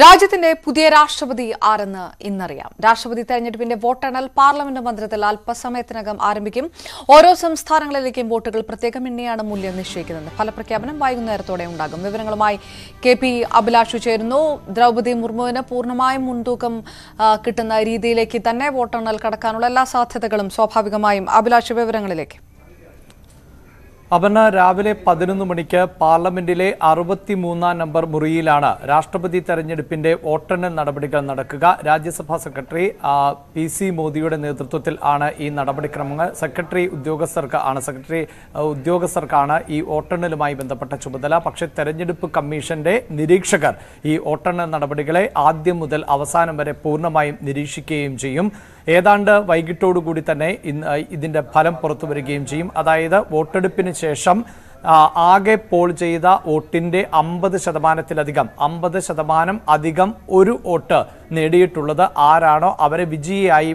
രാജ്യത്തിന്റെ പുതിയ രാഷ്ട്രപതി ആരെന്ന് ഇന്നറിയാം രാഷ്ട്രപതി തെരഞ്ഞെടുപ്പിന്റെ വോട്ടെണ്ണൽ പാർലമെന്റ് മന്ദിരത്തിൽ അല്പസമയത്തിനകം ആരംഭിക്കും ഓരോ സംസ്ഥാനങ്ങളിലേക്കും വോട്ടുകൾ പ്രത്യേകം എണ്ണിയാണ് മൂല്യം നിശ്ചയിക്കുന്നത് ഫലപ്രഖ്യാപനം വൈകുന്നേരത്തോടെ ഉണ്ടാകും വിവരങ്ങളുമായി കെ പി അഭിലാഷു ചേരുന്നു ദ്രൗപതി മുർമുവിന് പൂർണ്ണമായും മുൻതൂക്കം കിട്ടുന്ന രീതിയിലേക്ക് തന്നെ വോട്ടെണ്ണൽ കടക്കാനുള്ള എല്ലാ സാധ്യതകളും സ്വാഭാവികമായും അഭിലാഷ് വിവരങ്ങളിലേക്ക് അപർണ രാവിലെ പതിനൊന്ന് മണിക്ക് പാർലമെന്റിലെ അറുപത്തിമൂന്നാം നമ്പർ മുറിയിലാണ് രാഷ്ട്രപതി തെരഞ്ഞെടുപ്പിന്റെ വോട്ടെണ്ണൽ നടപടികൾ നടക്കുക രാജ്യസഭാ സെക്രട്ടറി പി സി മോദിയുടെ നേതൃത്വത്തിൽ ആണ് ഈ നടപടിക്രമങ്ങൾ സെക്രട്ടറി ഉദ്യോഗസ്ഥർക്ക് ആണ് സെക്രട്ടറി ഉദ്യോഗസ്ഥർക്കാണ് ഈ വോട്ടെണ്ണലുമായി ബന്ധപ്പെട്ട ചുമതല പക്ഷേ തെരഞ്ഞെടുപ്പ് കമ്മീഷന്റെ നിരീക്ഷകർ ഈ വോട്ടെണ്ണൽ നടപടികളെ ആദ്യം മുതൽ അവസാനം വരെ പൂർണ്ണമായും നിരീക്ഷിക്കുകയും ചെയ്യും ഏതാണ്ട് വൈകിട്ടോടുകൂടി തന്നെ ഇതിന്റെ ഫലം പുറത്തു വരികയും ചെയ്യും അതായത് വോട്ടെടുപ്പിന് ശേഷം ആകെ പോൾ ചെയ്ത വോട്ടിൻ്റെ അമ്പത് ശതമാനത്തിലധികം അമ്പത് ശതമാനം അധികം ഒരു വോട്ട് നേടിയിട്ടുള്ളത് ആരാണോ അവരെ വിജയിയായി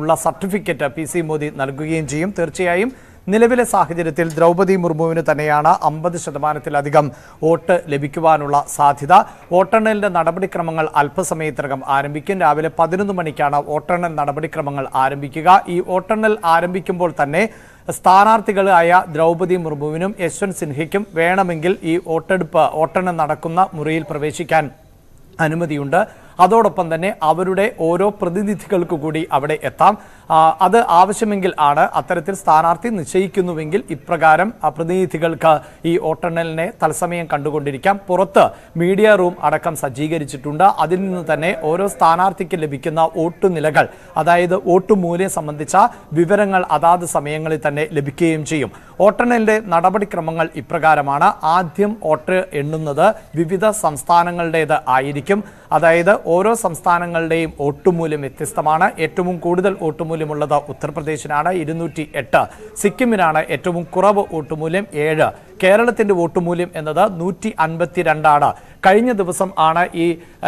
ഉള്ള സർട്ടിഫിക്കറ്റ് പി സി മോദി നൽകുകയും ചെയ്യും തീർച്ചയായും നിലവിലെ സാഹചര്യത്തിൽ ദ്രൗപദി മുർമുവിന് തന്നെയാണ് അമ്പത് ശതമാനത്തിലധികം വോട്ട് ലഭിക്കുവാനുള്ള സാധ്യത വോട്ടെണ്ണലിൻ്റെ നടപടിക്രമങ്ങൾ അല്പസമയത്തിനകം ആരംഭിക്കും രാവിലെ പതിനൊന്ന് മണിക്കാണ് വോട്ടെണ്ണൽ നടപടിക്രമങ്ങൾ ആരംഭിക്കുക ഈ വോട്ടെണ്ണൽ ആരംഭിക്കുമ്പോൾ തന്നെ സ്ഥാനാർത്ഥികളായ ദ്രൗപദി മുർമുവിനും യശ്വന്ത് സിൻഹയ്ക്കും വേണമെങ്കിൽ ഈ വോട്ടെടുപ്പ് വോട്ടെണ്ണം നടക്കുന്ന മുറിയിൽ പ്രവേശിക്കാൻ അനുമതിയുണ്ട് അതോടൊപ്പം തന്നെ അവരുടെ ഓരോ പ്രതിനിധികൾക്ക് കൂടി അവിടെ എത്താം അത് ആവശ്യമെങ്കിൽ ആണ് അത്തരത്തിൽ സ്ഥാനാർത്ഥി നിശ്ചയിക്കുന്നുവെങ്കിൽ ഇപ്രകാരം പ്രതിനിധികൾക്ക് ഈ വോട്ടെണ്ണലിനെ തത്സമയം കണ്ടുകൊണ്ടിരിക്കാം പുറത്ത് മീഡിയ റൂം അടക്കം സജ്ജീകരിച്ചിട്ടുണ്ട് അതിൽ നിന്ന് തന്നെ ഓരോ സ്ഥാനാർത്ഥിക്ക് ലഭിക്കുന്ന വോട്ട് നിലകൾ അതായത് വോട്ട് മൂല്യം സംബന്ധിച്ച വിവരങ്ങൾ അതാത് സമയങ്ങളിൽ തന്നെ ലഭിക്കുകയും ചെയ്യും വോട്ടെണ്ണലിൻ്റെ നടപടിക്രമങ്ങൾ ഇപ്രകാരമാണ് ആദ്യം വോട്ട് എണ്ണുന്നത് വിവിധ സംസ്ഥാനങ്ങളുടേത് ആയിരിക്കും അതായത് ഓരോ സംസ്ഥാനങ്ങളുടെയും ഒട്ടുമൂല്യം വ്യത്യസ്തമാണ് ഏറ്റവും കൂടുതൽ ഒട്ടുമൂല്യമുള്ളത് ഉത്തർപ്രദേശിനാണ് ഇരുന്നൂറ്റി എട്ട് സിക്കിമിനാണ് ഏറ്റവും കുറവ് ഒട്ടുമൂല്യം ഏഴ് കേരളത്തിന്റെ വോട്ടുമൂല്യം എന്നത് നൂറ്റി അൻപത്തിരണ്ടാണ് കഴിഞ്ഞ ദിവസം ആണ് ഈ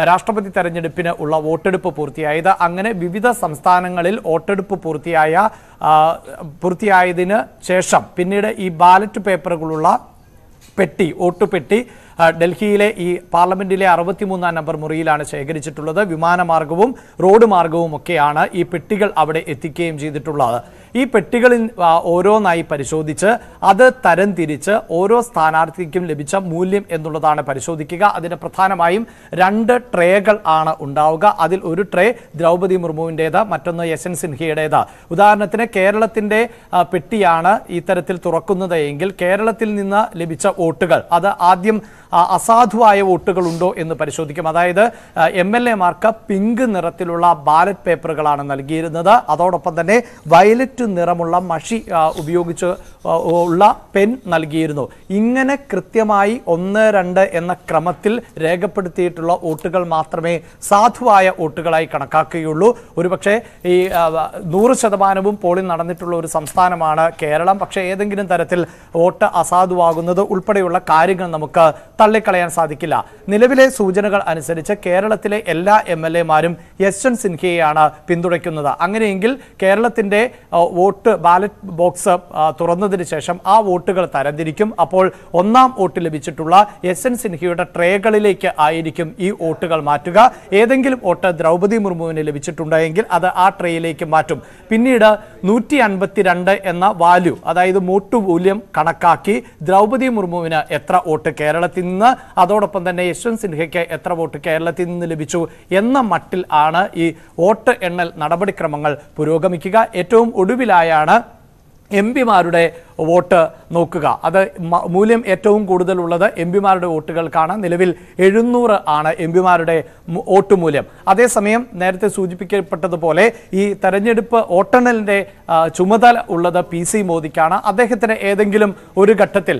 രാഷ്ട്രപതി തെരഞ്ഞെടുപ്പിന് ഉള്ള വോട്ടെടുപ്പ് പൂർത്തിയായത് അങ്ങനെ വിവിധ സംസ്ഥാനങ്ങളിൽ വോട്ടെടുപ്പ് പൂർത്തിയായ പൂർത്തിയായതിന് ശേഷം പിന്നീട് ഈ ബാലറ്റ് പേപ്പറുകളുള്ള പെട്ടി വോട്ടുപെട്ടി ഡൽഹിയിലെ ഈ പാർലമെന്റിലെ അറുപത്തിമൂന്നാം നമ്പർ മുറിയിലാണ് ശേഖരിച്ചിട്ടുള്ളത് വിമാനമാർഗവും റോഡ് മാർഗവും ഒക്കെയാണ് ഈ പെട്ടികൾ അവിടെ എത്തിക്കുകയും ചെയ്തിട്ടുള്ളത് ഈ പെട്ടികളിൽ ഓരോന്നായി പരിശോധിച്ച് അത് തരംതിരിച്ച് ഓരോ സ്ഥാനാർത്ഥിക്കും ലഭിച്ച മൂല്യം എന്നുള്ളതാണ് പരിശോധിക്കുക അതിന് പ്രധാനമായും രണ്ട് ട്രേകൾ ആണ് ഉണ്ടാവുക അതിൽ ഒരു ട്രേ ദ്രൗപതി മുർമുവിൻ്റേത് മറ്റൊന്ന് യശൻ സിൻഹയുടേത് ഉദാഹരണത്തിന് കേരളത്തിൻ്റെ പെട്ടിയാണ് ഇത്തരത്തിൽ തുറക്കുന്നത് എങ്കിൽ കേരളത്തിൽ നിന്ന് ലഭിച്ച വോട്ടുകൾ അത് ആദ്യം അസാധുവായ വോട്ടുകളുണ്ടോ എന്ന് പരിശോധിക്കും അതായത് എം എൽ എമാർക്ക് പിങ്ക് നിറത്തിലുള്ള ബാലറ്റ് പേപ്പറുകളാണ് നൽകിയിരുന്നത് അതോടൊപ്പം തന്നെ വയലറ്റ് നിറമുള്ള മഷി ഉപയോഗിച്ച് ഉള്ള പെൻ നൽകിയിരുന്നു ഇങ്ങനെ കൃത്യമായി ഒന്ന് രണ്ട് എന്ന ക്രമത്തിൽ രേഖപ്പെടുത്തിയിട്ടുള്ള വോട്ടുകൾ മാത്രമേ സാധുവായ വോട്ടുകളായി കണക്കാക്കുകയുള്ളൂ ഒരുപക്ഷെ ഈ നൂറ് ശതമാനവും പോളിംഗ് നടന്നിട്ടുള്ള ഒരു സംസ്ഥാനമാണ് കേരളം പക്ഷേ ഏതെങ്കിലും തരത്തിൽ വോട്ട് അസാധുവാകുന്നത് ഉൾപ്പെടെയുള്ള കാര്യങ്ങൾ നമുക്ക് തള്ളിക്കളയാൻ സാധിക്കില്ല നിലവിലെ സൂചനകൾ അനുസരിച്ച് കേരളത്തിലെ എല്ലാ എം എൽ എമാരും യശ്വന്ത് സിൻഹയെയാണ് പിന്തുണയ്ക്കുന്നത് അങ്ങനെയെങ്കിൽ കേരളത്തിന്റെ വോട്ട് ബാലറ്റ് ബോക്സ് തുറന്നതിന് ശേഷം ആ വോട്ടുകൾ തരംതിരിക്കും അപ്പോൾ ഒന്നാം വോട്ട് ലഭിച്ചിട്ടുള്ള യശ്വന്ത് സിൻഹയുടെ ട്രേകളിലേക്ക് ആയിരിക്കും ഈ വോട്ടുകൾ മാറ്റുക ഏതെങ്കിലും വോട്ട് ദ്രൗപദി മുർമുവിന് ലഭിച്ചിട്ടുണ്ടെങ്കിൽ അത് ആ ട്രേയിലേക്ക് മാറ്റും പിന്നീട് നൂറ്റി അൻപത്തിരണ്ട് എന്ന വാല്യൂ അതായത് മൂട്ടുമൂല്യം മൂല്യം കണക്കാക്കി ദ്രൗപദി മുർമുവിന് എത്ര വോട്ട് കേരളത്തിൽ ഇന്ന് അതോടൊപ്പം തന്നെ യശ്വന്ത് സിൻഹയ്ക്ക് എത്ര വോട്ട് കേരളത്തിൽ നിന്ന് ലഭിച്ചു എന്ന മട്ടിൽ ആണ് ഈ വോട്ട് എണ്ണൽ നടപടിക്രമങ്ങൾ പുരോഗമിക്കുക ഏറ്റവും ഒടുവിലായാണ് എം പിമാരുടെ വോട്ട് നോക്കുക അത് മൂല്യം ഏറ്റവും കൂടുതലുള്ളത് എം പിമാരുടെ വോട്ടുകൾക്കാണ് നിലവിൽ എഴുന്നൂറ് ആണ് എം പിമാരുടെ വോട്ട് മൂല്യം അതേസമയം നേരത്തെ സൂചിപ്പിക്കപ്പെട്ടതുപോലെ ഈ തെരഞ്ഞെടുപ്പ് വോട്ടെണ്ണലിൻ്റെ ചുമതല ഉള്ളത് പി സി മോദിക്കാണ് അദ്ദേഹത്തിന് ഏതെങ്കിലും ഒരു ഘട്ടത്തിൽ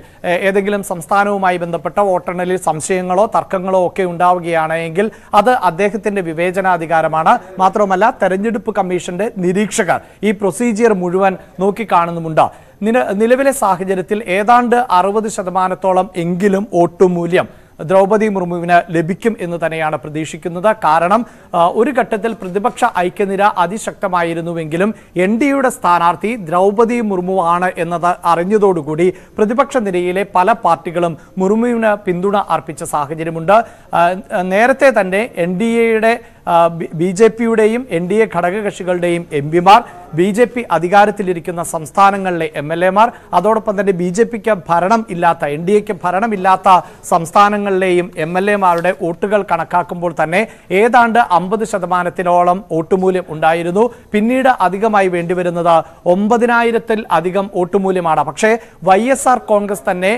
ഏതെങ്കിലും സംസ്ഥാനവുമായി ബന്ധപ്പെട്ട വോട്ടെണ്ണലിൽ സംശയങ്ങളോ തർക്കങ്ങളോ ഒക്കെ ഉണ്ടാവുകയാണെങ്കിൽ അത് അദ്ദേഹത്തിൻ്റെ വിവേചനാധികാരമാണ് മാത്രമല്ല തെരഞ്ഞെടുപ്പ് കമ്മീഷന്റെ നിരീക്ഷകർ ഈ പ്രൊസീജിയർ മുഴുവൻ നോക്കിക്കാണുന്നു കാണുന്നുമുണ്ട് നിലവിലെ സാഹചര്യത്തിൽ ഏതാണ്ട് അറുപത് ശതമാനത്തോളം എങ്കിലും മൂല്യം ദ്രൗപദി മുർമുവിന് ലഭിക്കും എന്ന് തന്നെയാണ് പ്രതീക്ഷിക്കുന്നത് കാരണം ഒരു ഘട്ടത്തിൽ പ്രതിപക്ഷ ഐക്യനിര അതിശക്തമായിരുന്നുവെങ്കിലും എൻ ഡിയുടെ സ്ഥാനാർത്ഥി ദ്രൗപദി മുർമു ആണ് എന്നത് അറിഞ്ഞതോടുകൂടി പ്രതിപക്ഷ നിരയിലെ പല പാർട്ടികളും മുർമുവിന് പിന്തുണ അർപ്പിച്ച സാഹചര്യമുണ്ട് നേരത്തെ തന്നെ എൻ ഡി എയുടെ ബി ജെ പിയുടെയും എൻ ഡി എ ഘടകകക്ഷികളുടെയും എം പിമാർ ബി ജെ പി അധികാരത്തിലിരിക്കുന്ന സംസ്ഥാനങ്ങളിലെ എം എൽ എമാർ അതോടൊപ്പം തന്നെ ബി ജെ പിക്ക് ഭരണം ഇല്ലാത്ത എൻ ഡി എക്ക് ഭരണമില്ലാത്ത സംസ്ഥാനങ്ങളിലെയും എം എൽ എമാരുടെ വോട്ടുകൾ കണക്കാക്കുമ്പോൾ തന്നെ ഏതാണ്ട് അമ്പത് ശതമാനത്തിനോളം വോട്ടുമൂല്യം ഉണ്ടായിരുന്നു പിന്നീട് അധികമായി വേണ്ടിവരുന്നത് ഒമ്പതിനായിരത്തിൽ അധികം വോട്ടുമൂല്യമാണ് പക്ഷേ വൈ കോൺഗ്രസ് തന്നെ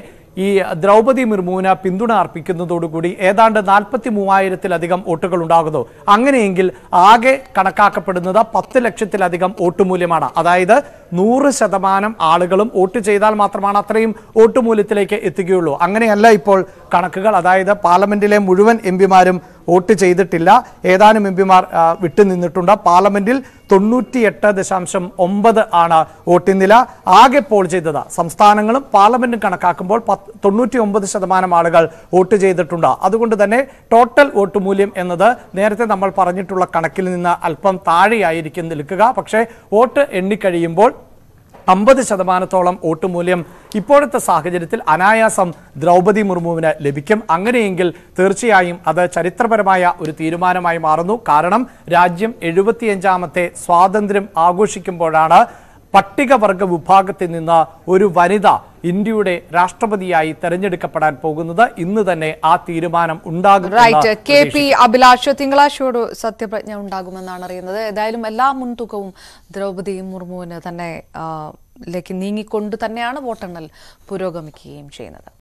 ഈ ദ്രൗപതി മുർമുവിന് പിന്തുണ അർപ്പിക്കുന്നതോടുകൂടി ഏതാണ്ട് നാൽപ്പത്തി മൂവായിരത്തിലധികം വോട്ടുകൾ ഉണ്ടാകുന്നു അങ്ങനെയെങ്കിൽ ആകെ കണക്കാക്കപ്പെടുന്നത് പത്ത് ലക്ഷത്തിലധികം വോട്ടുമൂല്യമാണ് അതായത് നൂറ് ശതമാനം ആളുകളും വോട്ട് ചെയ്താൽ മാത്രമാണ് അത്രയും വോട്ട് മൂല്യത്തിലേക്ക് എത്തുകയുള്ളൂ അങ്ങനെയല്ല ഇപ്പോൾ കണക്കുകൾ അതായത് പാർലമെന്റിലെ മുഴുവൻ എം പിമാരും വോട്ട് ചെയ്തിട്ടില്ല ഏതാനും എം പിമാർ വിട്ടുനിന്നിട്ടുണ്ട് പാർലമെന്റിൽ തൊണ്ണൂറ്റിയെട്ട് ദശാംശം ഒമ്പത് ആണ് വോട്ടിംഗ് നില ആകെ പോൾ ചെയ്തത് സംസ്ഥാനങ്ങളും പാർലമെന്റും കണക്കാക്കുമ്പോൾ പത്ത് തൊണ്ണൂറ്റി ഒമ്പത് ശതമാനം ആളുകൾ വോട്ട് ചെയ്തിട്ടുണ്ട് അതുകൊണ്ട് തന്നെ ടോട്ടൽ വോട്ട് മൂല്യം എന്നത് നേരത്തെ നമ്മൾ പറഞ്ഞിട്ടുള്ള കണക്കിൽ നിന്ന് അല്പം താഴെയായിരിക്കും നിൽക്കുക പക്ഷേ വോട്ട് എണ്ണിക്കഴിയുമ്പോൾ അമ്പത് ശതമാനത്തോളം വോട്ടുമൂല്യം ഇപ്പോഴത്തെ സാഹചര്യത്തിൽ അനായാസം ദ്രൗപതി മുർമുവിന് ലഭിക്കും അങ്ങനെയെങ്കിൽ തീർച്ചയായും അത് ചരിത്രപരമായ ഒരു തീരുമാനമായി മാറുന്നു കാരണം രാജ്യം എഴുപത്തിയഞ്ചാമത്തെ സ്വാതന്ത്ര്യം ആഘോഷിക്കുമ്പോഴാണ് പട്ടികവർഗ വിഭാഗത്തിൽ നിന്ന് ഒരു വനിത ഇന്ത്യയുടെ രാഷ്ട്രപതിയായി തെരഞ്ഞെടുക്കപ്പെടാൻ പോകുന്നത് ഇന്ന് തന്നെ ആ തീരുമാനം ഉണ്ടാകും റൈറ്റ് കെ പി അഭിലാഷ് തിങ്കളാഴ്ചയോട് സത്യപ്രജ്ഞ ഉണ്ടാകുമെന്നാണ് അറിയുന്നത് ഏതായാലും എല്ലാ മുൻതൂക്കവും ദ്രൗപദി മുർമുവിന് തന്നെ ലേക്ക് നീങ്ങിക്കൊണ്ട് തന്നെയാണ് വോട്ടെണ്ണൽ പുരോഗമിക്കുകയും ചെയ്യുന്നത്